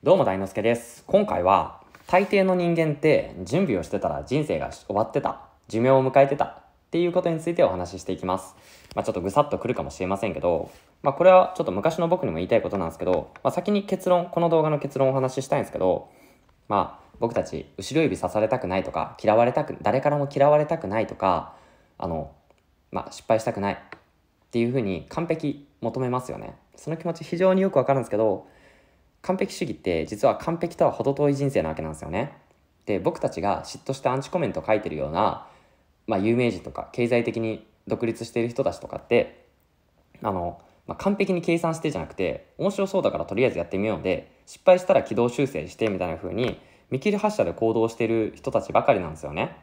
どうも大之助です。今回は、大抵の人間って準備をしてたら人生が終わってた、寿命を迎えてたっていうことについてお話ししていきます。まあ、ちょっとぐさっとくるかもしれませんけど、まあ、これはちょっと昔の僕にも言いたいことなんですけど、まあ、先に結論、この動画の結論をお話ししたいんですけど、まあ、僕たち後ろ指刺されたくないとか、嫌われたく、誰からも嫌われたくないとか、あの、まあ、失敗したくないっていうふうに完璧求めますよね。その気持ち非常によくわかるんですけど、完璧主義って実は完璧とは程遠い人生なわけなんですよね。で僕たちが嫉妬してアンチコメント書いてるような、まあ、有名人とか経済的に独立している人たちとかってあの、まあ、完璧に計算してじゃなくて面白そうだからとりあえずやってみようで失敗したら軌道修正してみたいな風に見切り発車で行動してる人たちばかりなんですよね。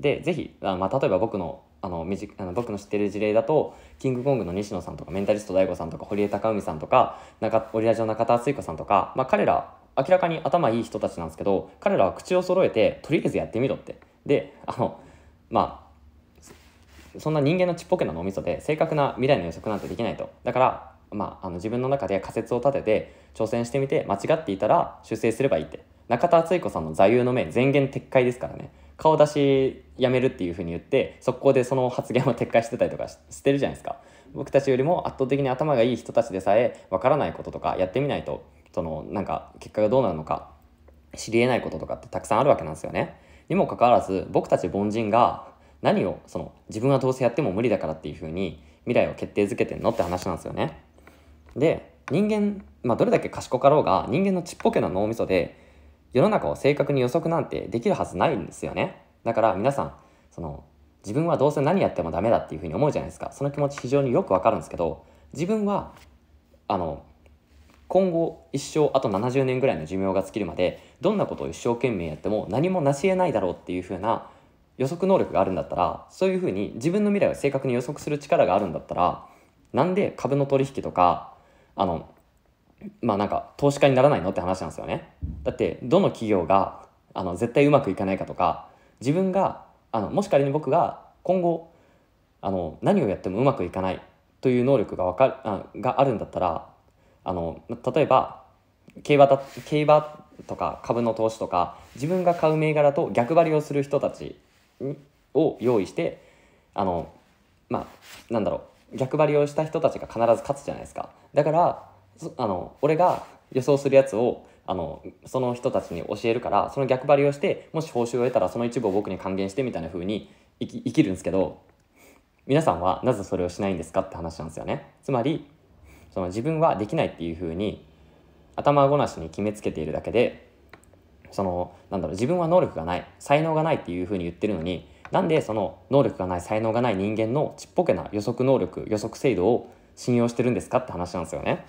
で是非、まあ、例えば僕のあのあの僕の知ってる事例だとキングコングの西野さんとかメンタリスト DAIGO さんとか堀江貴文さんとか中オリラジオ中田敦彦さんとか、まあ、彼ら明らかに頭いい人たちなんですけど彼らは口を揃えてとりあえずやってみろってであのまあそんな人間のちっぽけな脳みそで正確な未来の予測なんてできないとだからまあ、あの自分の中で仮説を立てて挑戦してみて間違っていたら修正すればいいって中田敦彦さんの座右の銘全言撤回ですからね顔出しやめるっていうふうに言って速攻でその発言を撤回してたりとかしてるじゃないですか僕たちよりも圧倒的に頭がいい人たちでさえわからないこととかやってみないとそのなんか結果がどうなるのか知りえないこととかってたくさんあるわけなんですよねにもかかわらず僕たち凡人が何をその自分はどうせやっても無理だからっていうふうに未来を決定づけてんのって話なんですよねで人間、まあ、どれだけ賢かろうが人間のちっぽけな脳みそで世の中を正確に予測なんてできるはずないんですよねだから皆さんその自分はどうせ何やってもダメだっていうふうに思うじゃないですかその気持ち非常によくわかるんですけど自分はあの今後一生あと70年ぐらいの寿命が尽きるまでどんなことを一生懸命やっても何も成し得ないだろうっていうふうな予測能力があるんだったらそういうふうに自分の未来を正確に予測する力があるんだったらなんで株の取引とかあのまあなんか投資家にならないのって話なんですよね。だってどの企業があの絶対うまくいかないかとか自分があのもし仮に僕が今後あの何をやってもうまくいかないという能力がわかるあがあるんだったらあの例えば競馬だ競馬とか株の投資とか自分が買う銘柄と逆張りをする人たちを用意してあのまあなんだろう逆張りをした人たちが必ず勝つじゃないですか。だからあの俺が予想するやつをあのその人たちに教えるからその逆張りをしてもし報酬を得たらその一部を僕に還元してみたいな風に生き生きるんですけど皆さんはなぜそれをしないんですかって話なんですよね。つまりその自分はできないっていう風に頭ごなしに決めつけているだけでそのなんだろう自分は能力がない才能がないっていう風に言ってるのになんでその能力がない才能がない人間のちっぽけな予測能力予測精度を信用してるんですかって話なんですよね。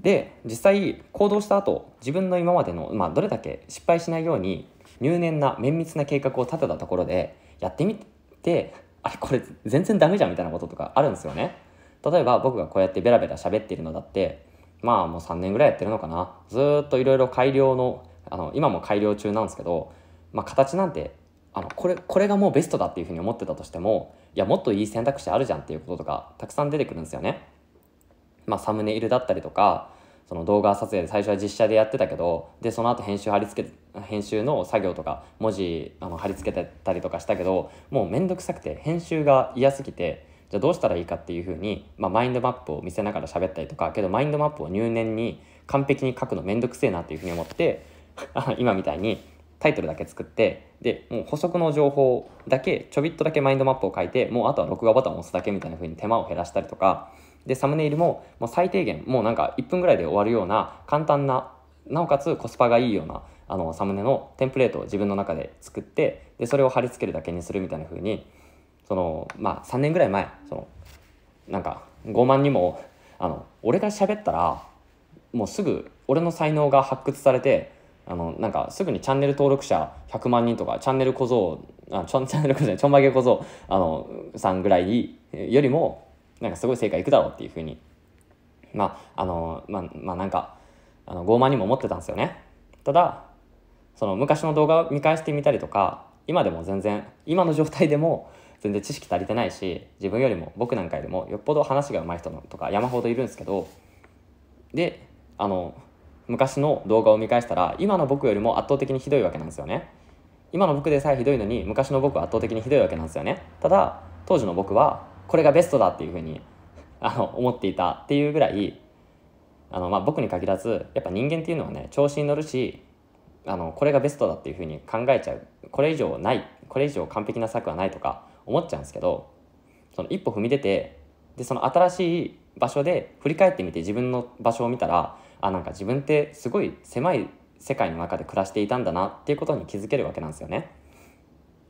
で実際行動した後自分の今までの、まあ、どれだけ失敗しないように入念な綿密な計画を立てたところでやってみてあれこれ全然ダメじゃんみたいなこととかあるんですよね例えば僕がこうやってベラベラ喋ってるのだってまあもう3年ぐらいやってるのかなずっといろいろ改良のあの今も改良中なんですけど、まあ、形なんてあのこれこれがもうベストだっていうふうに思ってたとしてもいやもっといい選択肢あるじゃんっていうこととかたくさん出てくるんですよね。まあ、サムネイルだったりとかその動画撮影で最初は実写でやってたけどでその後編集貼り付け編集の作業とか文字あの貼り付けてたりとかしたけどもう面倒くさくて編集が嫌すぎてじゃあどうしたらいいかっていうふうに、まあ、マインドマップを見せながら喋ったりとかけどマインドマップを入念に完璧に書くの面倒くせえなっていうふうに思って今みたいにタイトルだけ作ってでもう補足の情報だけちょびっとだけマインドマップを書いてもうあとは録画ボタンを押すだけみたいな風に手間を減らしたりとかでサムネイルももう最低限もうなんか1分ぐらいで終わるような簡単ななおかつコスパがいいようなあのサムネのテンプレートを自分の中で作ってでそれを貼り付けるだけにするみたいな風にそのまあ3年ぐらい前そのなんか傲慢にもあの俺が喋ったらもうすぐ俺の才能が発掘されてあのなんかすぐにチャンネル登録者100万人とかチャンネル小僧あチャンネル小僧小僧あのさんぐらいよりもなんかすごい成果いくだろうっていうふうにまああのまあまあなんかあの傲慢にも思ってたんですよねただその昔の動画を見返してみたりとか今でも全然今の状態でも全然知識足りてないし自分よりも僕なんかよりもよっぽど話が上手い人のとか山ほどいるんですけどであの昔の動画を見返したら今の僕よりも圧倒的にひどいわけなんですよね今の僕でさえひどいのに昔の僕は圧倒的にひどいわけなんですよねただ当時の僕はこれがベストだっていうふうにあの思っていたっていうぐらいあの、まあ、僕に限らずやっぱ人間っていうのはね調子に乗るしあのこれがベストだっていうふうに考えちゃうこれ以上ないこれ以上完璧な策はないとか思っちゃうんですけどその一歩踏み出てでその新しい場所で振り返ってみて自分の場所を見たらあなんか自分ってすごい狭い世界の中で暮らしていたんだなっていうことに気づけるわけなんですよね。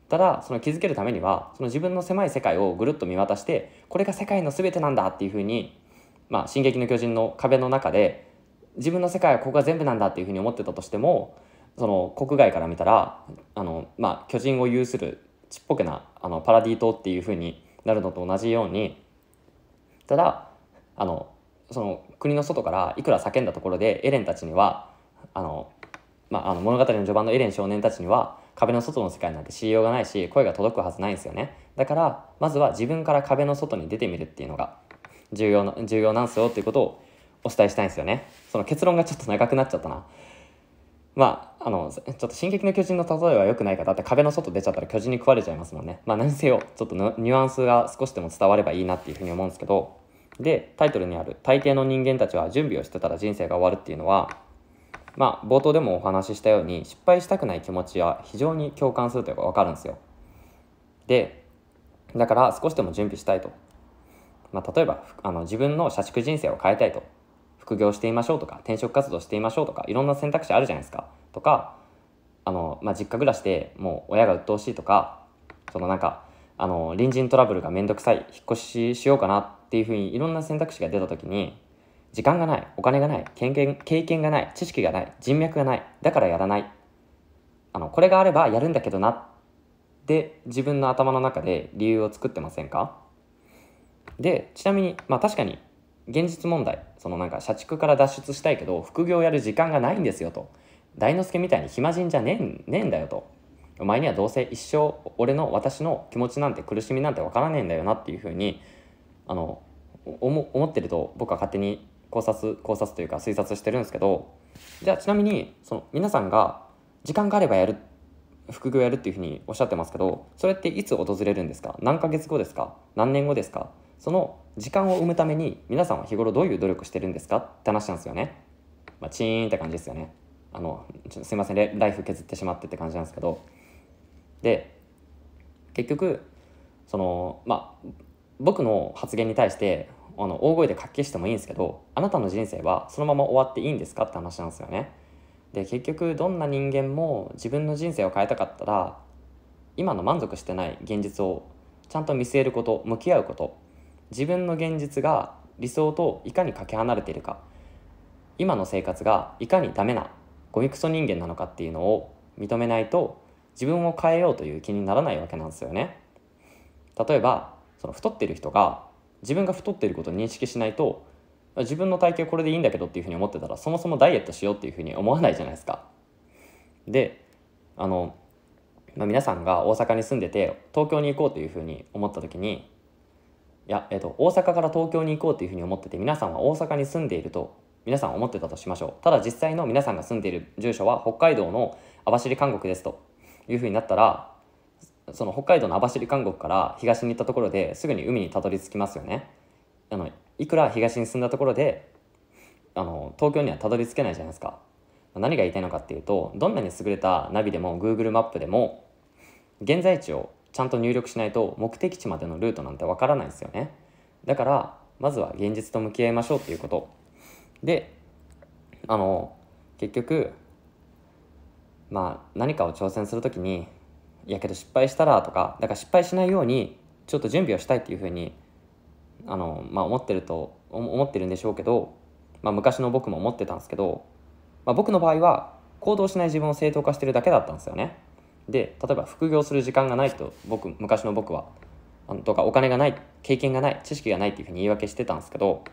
ただその気づけるためにはその自分の狭い世界をぐるっと見渡してこれが世界の全てなんだっていうふうにまあ「進撃の巨人」の壁の中で自分の世界はここが全部なんだっていうふうに思ってたとしてもその国外から見たらあの、まあ、巨人を有するちっぽけなあのパラディ島っていうふうになるのと同じようにただあのその国の外からいくら叫んだところでエレンたちにはあの、まあ、あの物語の序盤のエレン少年たちには壁の外の世界なんて知ようがないし声が届くはずないんですよねだからまずは自分から壁の外に出てみるっていうのが重要な重要なんですよっていうことをお伝えしたいんですよねその結論がちょっと長くなっちゃったなまああのちょっと「進撃の巨人」の例えは良くない方って壁の外出ちゃったら巨人に食われちゃいますもんねまあ何せよちょっとニュアンスが少しでも伝わればいいなっていうふうに思うんですけどでタイトルにある「大抵の人間たちは準備をしてたら人生が終わる」っていうのはまあ、冒頭でもお話ししたように失敗したくない気持ちは非常に共感するというか分かるんですよ。でだから少しでも準備したいと、まあ、例えばあの自分の社畜人生を変えたいと副業してみましょうとか転職活動してみましょうとかいろんな選択肢あるじゃないですかとかあの、まあ、実家暮らしでもう親が鬱陶しいとかそのなんかあの隣人トラブルが面倒くさい引っ越ししようかなっていうふうにいろんな選択肢が出た時に時間がない、お金がない、経験経験がない、知識がない、人脈がない、だからやらない。あの、これがあればやるんだけどなって自分の頭の中で理由を作ってませんかで、ちなみに、まあ確かに現実問題、そのなんか社畜から脱出したいけど、副業やる時間がないんですよと。大之助みたいに暇人じゃねえねえんだよと。お前にはどうせ一生俺の私の気持ちなんて苦しみなんてわからねえんだよなっていうふうにあの思ってると僕は勝手に考察考察というか推察してるんですけどじゃあちなみにその皆さんが時間があればやる副業やるっていうふうにおっしゃってますけどそれっていつ訪れるんですか何ヶ月後ですか何年後ですかその時間を生むために皆さんは日頃どういう努力してるんですかって話なんですよね。まあ、チーンって感じですよね。あのちょすいませんライフ削ってしまってって感じなんですけどで結局そのまあ僕の発言に対してあの大声でかっけしてもいいんですけどあなたの人生はそのまま終わっていいんですかって話なんですよね。で結局どんな人間も自分の人生を変えたかったら今の満足してない現実をちゃんと見据えること向き合うこと自分の現実が理想といかにかけ離れているか今の生活がいかにダメなゴミクソ人間なのかっていうのを認めないと自分を変えようという気にならないわけなんですよね。例えばその太ってる人が自分が太っていることを認識しないと自分の体型これでいいんだけどっていうふうに思ってたらそもそもダイエットしようっていうふうに思わないじゃないですか。であの、まあ、皆さんが大阪に住んでて東京に行こうというふうに思った時にいや、えっと、大阪から東京に行こうというふうに思ってて皆さんは大阪に住んでいると皆さん思ってたとしましょうただ実際の皆さんが住んでいる住所は北海道の網走監獄ですというふうになったらその北海道の網走監獄から東に行ったところですぐに海にたどり着きますよねあのいくら東に進んだところであの東京にはたどり着けないじゃないですか何が言いたいのかっていうとどんなに優れたナビでも Google マップでも現在地をちゃんと入力しないと目的地までのルートなんてわからないですよねだからまずは現実と向き合いましょうっていうことであの結局まあ何かを挑戦する時にやけど失敗したらとかだから失敗しないようにちょっと準備をしたいっていうふうにあの、まあ、思ってると思ってるんでしょうけど、まあ、昔の僕も思ってたんですけど、まあ、僕の場合は行動しない自分を正当化してるだけだったんですよね。で例えば副業する時間がないと僕昔の僕はあのとかお金がない経験がない知識がないっていうふうに言い訳してたんですけど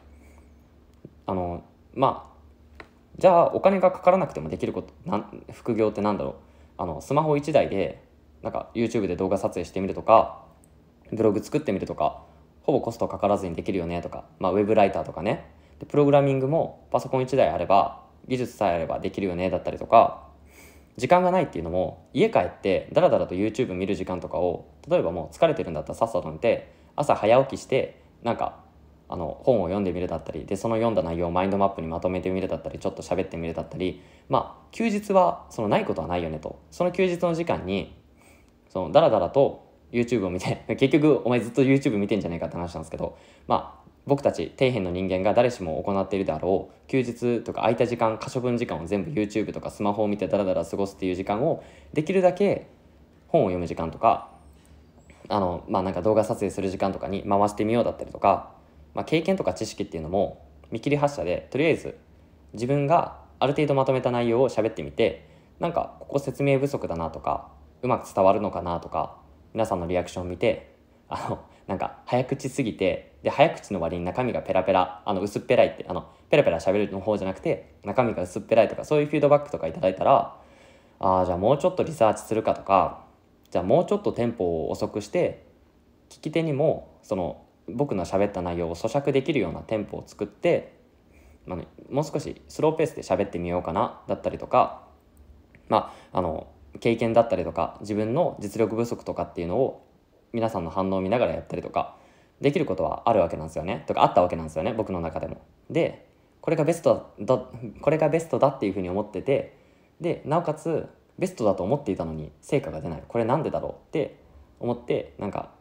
あのまあじゃあお金がかからなくてもできることな副業ってなんだろうあのスマホ1台でなんか YouTube で動画撮影してみるとかブログ作ってみるとかほぼコストかからずにできるよねとか、まあ、ウェブライターとかねでプログラミングもパソコン1台あれば技術さえあればできるよねだったりとか時間がないっていうのも家帰ってダラダラと YouTube 見る時間とかを例えばもう疲れてるんだったらさっさと寝て朝早起きしてなんかあの本を読んでみるだったりでその読んだ内容をマインドマップにまとめてみるだったりちょっと喋ってみるだったりまあ休日はそのないことはないよねとその休日の時間にそのダラダラと YouTube を見て 結局お前ずっと YouTube 見てんじゃないかって話なんですけどまあ僕たち底辺の人間が誰しも行っているであろう休日とか空いた時間可処分時間を全部 YouTube とかスマホを見てダラダラ過ごすっていう時間をできるだけ本を読む時間とかあのまあなんか動画撮影する時間とかに回してみようだったりとか、まあ、経験とか知識っていうのも見切り発車でとりあえず自分がある程度まとめた内容を喋ってみてなんかここ説明不足だなとかうまく伝わるのかなとか皆さんのリアクションを見てあのなんか早口すぎてで早口の割に中身がペラペラあの薄っぺらいってあのペラペラ喋るの方じゃなくて中身が薄っぺらいとかそういうフィードバックとか頂いたらああじゃあもうちょっとリサーチするかとかじゃあもうちょっとテンポを遅くして聞き手にもその僕の喋った内容を咀嚼できるようなテンポを作って、まあね、もう少しスローペースで喋ってみようかなだったりとかまああの経験だったりとか自分の実力不足とかっていうのを皆さんの反応を見ながらやったりとかできることはあるわけなんですよねとかあったわけなんですよね僕の中でも。でこれがベストだこれがベストだっていうふうに思っててでなおかつベストだと思っていたのに成果が出ないこれなんでだろうって思ってなんか、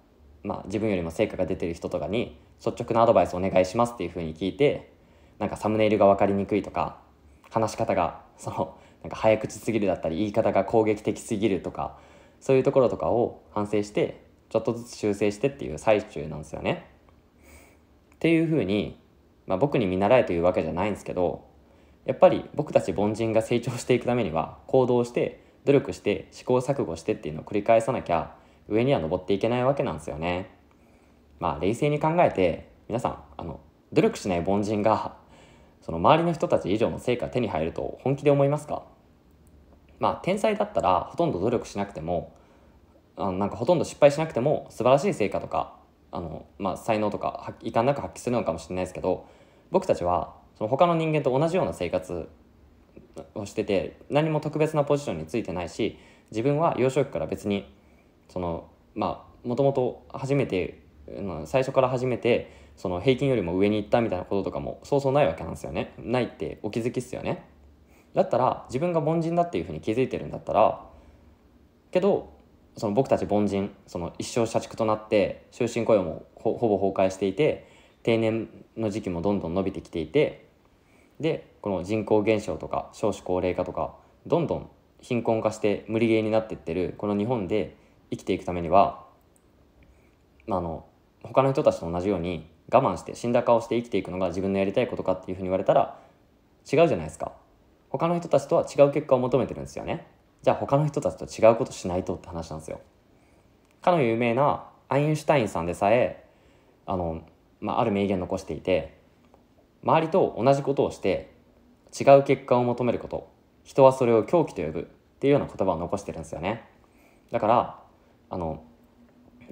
まあ、自分よりも成果が出てる人とかに率直なアドバイスお願いしますっていうふうに聞いてなんかサムネイルが分かりにくいとか話し方がそのなんか早口すぎるだったり言い方が攻撃的すぎるとかそういうところとかを反省してちょっとずつ修正してっていう最中なんですよね。っていうふうに、まあ、僕に見習えというわけじゃないんですけどやっぱり僕たち凡人が成長していくためには行動して努力して試行錯誤してっていうのを繰り返さなきゃ上には登っていけないわけなんですよね。まあ冷静に考えて皆さんあの努力しない凡人がその周りの人たち以上の成果手に入ると本気で思いますかまあ天才だったらほとんど努力しなくてもあのなんかほとんど失敗しなくても素晴らしい成果とかあの、まあ、才能とか遺憾なく発揮するのかもしれないですけど僕たちはその他の人間と同じような生活をしてて何も特別なポジションについてないし自分は幼少期から別にそのまあもともと初めて最初から始めてその平均よりも上に行ったみたいなこととかもそうそうないわけなんですよねないってお気づきっすよねだったら自分が凡人だっていうふうに気づいてるんだったらけどその僕たち凡人その一生社畜となって終身雇用もほぼ崩壊していて定年の時期もどんどん伸びてきていてでこの人口減少とか少子高齢化とかどんどん貧困化して無理ゲーになってってるこの日本で生きていくためには、まあ、あの他の人たちと同じように我慢して死んだ顔して生きていくのが自分のやりたいことかっていうふうに言われたら違うじゃないですか他の人たちとは違う結果を求めてるんですよねじゃあ他の人たちと違うことしないとって話なんですよかの有名なアインシュタインさんでさえあの、まあ、ある名言残していて周りと同じことをして違う結果を求めること人はそれを狂気と呼ぶっていうような言葉を残してるんですよねだからあの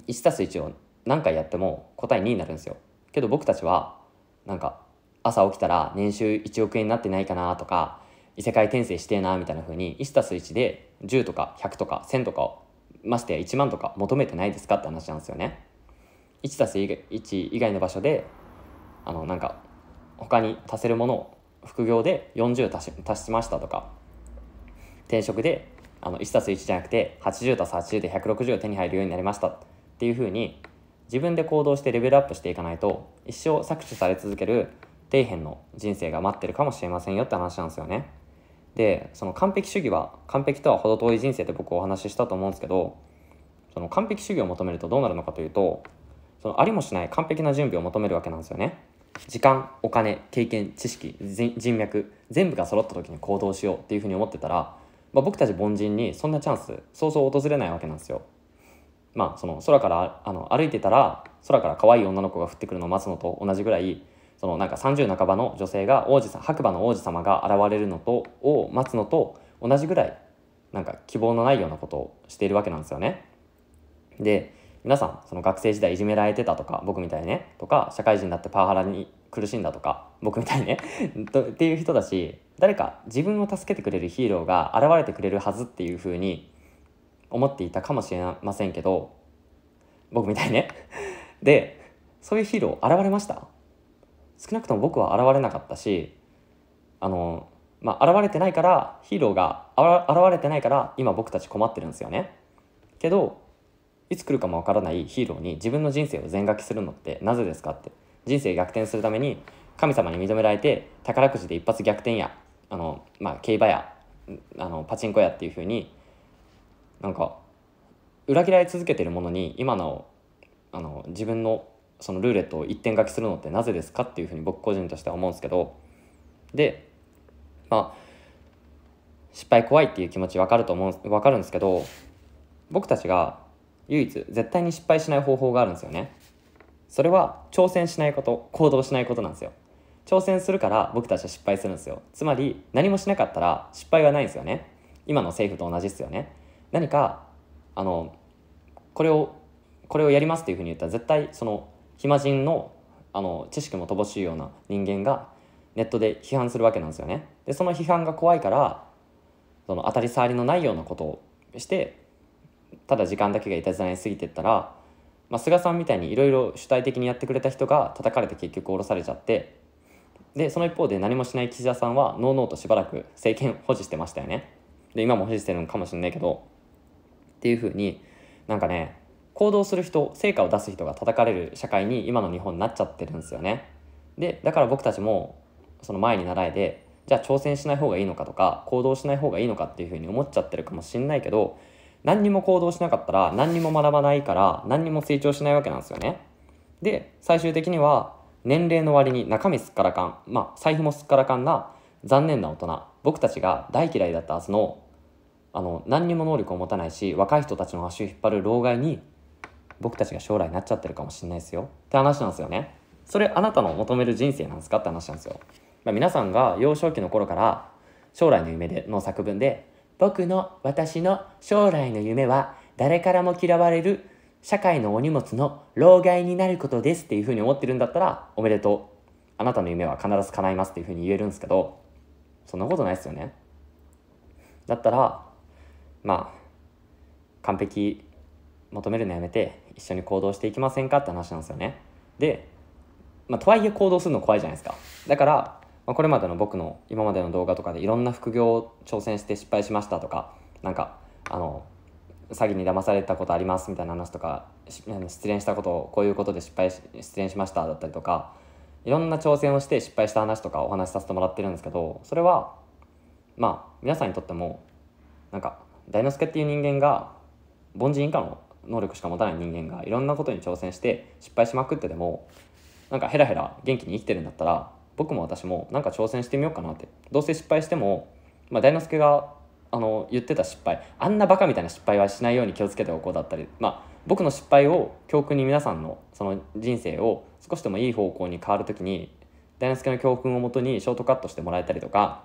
1+1 を何回やっても答え2になるんですよけど僕たちはなんか朝起きたら年収1億円になってないかなとか異世界転生してえなみたいな風に 1+1 で10とか100とか1000とかましてや1万とか求めてないですかって話なんですよね。1+1 以外の場所であのなんか他に足せるものを副業で40足し足しましたとか転職であの 1+1 じゃなくて80足す80で160を手に入るようになりましたっていうふうに自分で行動してレベルアップしていかないと一生搾取され続ける底辺の人生が待ってるかもしれませんよって話なんですよね。でその完璧主義は完璧とは程遠い人生って僕お話ししたと思うんですけどその完璧主義を求めるとどうなるのかというとそのありもしない完璧な準備を求めるわけなんですよね。時間お金経験知識人脈全部が揃った時に行動しようっていうふうに思ってたら、まあ、僕たち凡人にそんなチャンスそうそう訪れないわけなんですよ。まあ、その空からあの歩いてたら空から可愛い女の子が降ってくるのを待つのと同じぐらいそのなんか30半ばの女性が王子さん白馬の王子様が現れるのとを待つのと同じぐらいなんか希望のないようなことをしているわけなんですよね。で皆さんその学生時代いじめられてたとか僕みたいねとか社会人だってパワハラに苦しんだとか僕みたいね っていう人だし誰か自分を助けてくれるヒーローが現れてくれるはずっていうふうに思っていたかもしれませんけど僕みたいね でそういうヒーロー現れました少なくとも僕は現れなかったしあのまあ現れてないからヒーローが現れてないから今僕たち困ってるんですよねけどいつ来るかもわからないヒーローに自分の人生を全書きするのってなぜですかって人生逆転するために神様に認められて宝くじで一発逆転やあの、まあ、競馬やあのパチンコやっていうふうになんか裏切られ続けてるものに今のあの自分のそのルーレットを一点書きするのってなぜですかっていうふうに僕個人としては思うんですけどでまあ失敗怖いっていう気持ち分かると思う分かるんですけど僕たちが唯一絶対に失敗しない方法があるんですよねそれは挑戦しないこと行動しないことなんですよ挑戦するから僕たちは失敗するんですよつまり何もしなかったら失敗はないんですよね今の政府と同じですよね何かあのこれをこれをやりますっていうふうに言ったら絶対その暇人のあの知識も乏しいような人間がネットで批判するわけなんですよね。でその批判が怖いからその当たり障りのないようなことをしてただ時間だけがいたずらに過ぎてったら、まあ、菅さんみたいにいろいろ主体的にやってくれた人が叩かれて結局降ろされちゃってでその一方で何もしない岸田さんはノーノーとしばらく政権保持してましたよね。で今も保持してるのかもしれないけどっていうふうになんかね行動する人成果を出す人が叩かれる社会に今の日本になっちゃってるんですよね。でだから僕たちもその前に習いでじゃあ挑戦しない方がいいのかとか行動しない方がいいのかっていうふうに思っちゃってるかもしんないけど何にも行動しなかったら何にも学ばないから何にも成長しないわけなんですよね。で最終的には年齢の割に中身すっからかんまあ財布もすっからかんな残念な大人僕たちが大嫌いだったはずのあの何にも能力を持たないし若い人たちの足を引っ張る老害に僕たちが将来なっちゃってるかもしれないですよって話なんですよね。それあなたの求める人生なんですかって話なんですよ。まあ、皆さんが幼少期の頃から将来の夢での作文で僕の私の将来の夢は誰からも嫌われる社会のお荷物の老害になることですっていうふうに思ってるんだったらおめでとうあなたの夢は必ず叶いますっていうふうに言えるんですけどそんなことないですよねだったらまあ完璧求めるのやめて一緒に行動していきませんかって話なんですよね。で、まあ、とはいえ行動するの怖いじゃないですか。だから、まあ、これまでの僕の今までの動画とかでいろんな副業を挑戦して失敗しましたとかなんかあの詐欺に騙されたことありますみたいな話とか失恋したことこういうことで失敗し失恋しましただったりとかいろんな挑戦をして失敗した話とかお話しさせてもらってるんですけどそれはまあ皆さんにとってもなんか大之助っていう人間が凡人以下の能力しか持たない人間がいろんなことに挑戦して失敗しまくってでもなんかヘラヘラ元気に生きてるんだったら僕も私もなんか挑戦してみようかなってどうせ失敗しても、まあ、大之助があの言ってた失敗あんなバカみたいな失敗はしないように気をつけておこうだったり、まあ、僕の失敗を教訓に皆さんのその人生を少しでもいい方向に変わる時に大之助の教訓をもとにショートカットしてもらえたりとか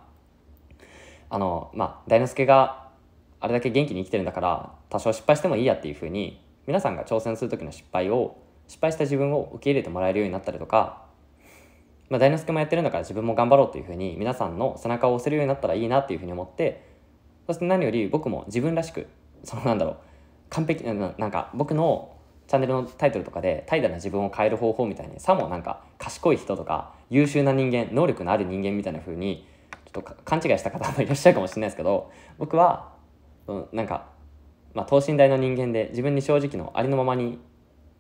あの、まあ、大之助があれだけ元気に生きてるんだから多少失敗してもいいやっていう風に皆さんが挑戦する時の失敗を失敗した自分を受け入れてもらえるようになったりとか、まあ、大之助もやってるんだから自分も頑張ろうっていう風に皆さんの背中を押せるようになったらいいなっていう風に思ってそして何より僕も自分らしくそのなんだろう完璧ななんか僕のチャンネルのタイトルとかで怠惰な自分を変える方法みたいにさもなんか賢い人とか優秀な人間能力のある人間みたいな風にちょっと勘違いした方もいらっしゃるかもしれないですけど僕はなんか、まあ、等身大の人間で自分に正直のありのままに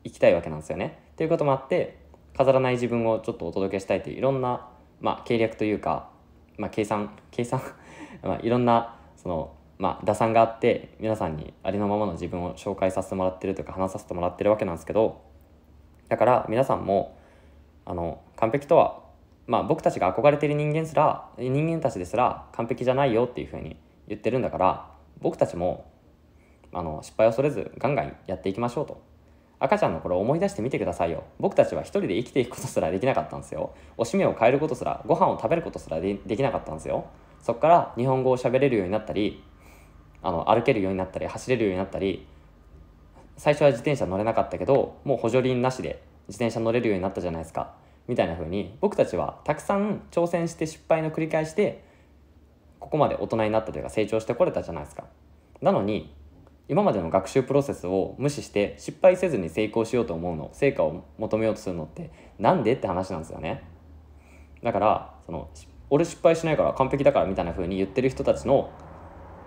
生きたいわけなんですよね。ということもあって飾らない自分をちょっとお届けしたいといういろんな、まあ、計略というか、まあ、計算計算 まあ、いろんなその、まあ、打算があって皆さんにありのままの自分を紹介させてもらってるとか話させてもらってるわけなんですけどだから皆さんもあの完璧とは、まあ、僕たちが憧れてる人間すら人間たちですら完璧じゃないよっていうふうに言ってるんだから僕たちもあの失敗を恐れずガンガンやっていきましょうと赤ちゃんの頃思い出してみてくださいよ僕たちは一人で生きていくことすらできなかったんですよおしめを変えることすらご飯を食べることすらできなかったんですよそこから日本語を喋れるようになったりあの歩けるようになったり走れるようになったり最初は自転車乗れなかったけどもう補助輪なしで自転車乗れるようになったじゃないですかみたいな風に僕たちはたくさん挑戦して失敗の繰り返しでここまで大人になったというか成長してこれたじゃないですか。なのに今までの学習プロセスを無視して失敗せずに成功しようと思うの成果を求めようとするのってなんでって話なんですよね。だからその俺失敗しないから完璧だからみたいな風に言ってる人たちの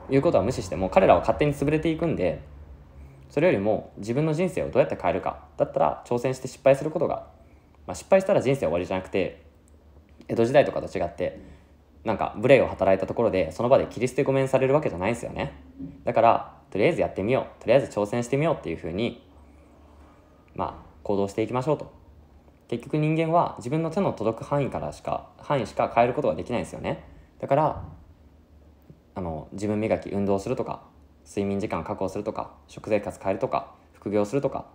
言うことは無視しても彼らは勝手に潰れていくんでそれよりも自分の人生をどうやって変えるかだったら挑戦して失敗することが、まあ、失敗したら人生終わりじゃなくて江戸時代とかと違ってなんか無礼を働いたところでその場で切り捨てごめんされるわけじゃないですよねだからとりあえずやってみようとりあえず挑戦してみようっていうふうにまあ行動していきましょうと結局人間は自分の手の届く範囲からしか範囲しか変えることができないですよねだからあの自分磨き運動するとか睡眠時間確保するとか食生活変えるとか副業するとか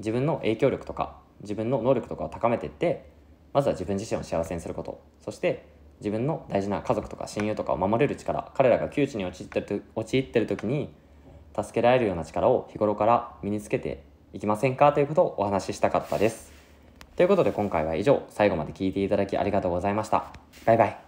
自分の影響力とか自分の能力とかを高めていってまずは自分自身を幸せにすることそして自分の大事な家族とか親友とかを守れる力彼らが窮地に陥ってる陥ってる時に助けられるような力を日頃から身につけていきませんかということをお話ししたかったです。ということで今回は以上最後まで聴いていただきありがとうございました。バイバイ。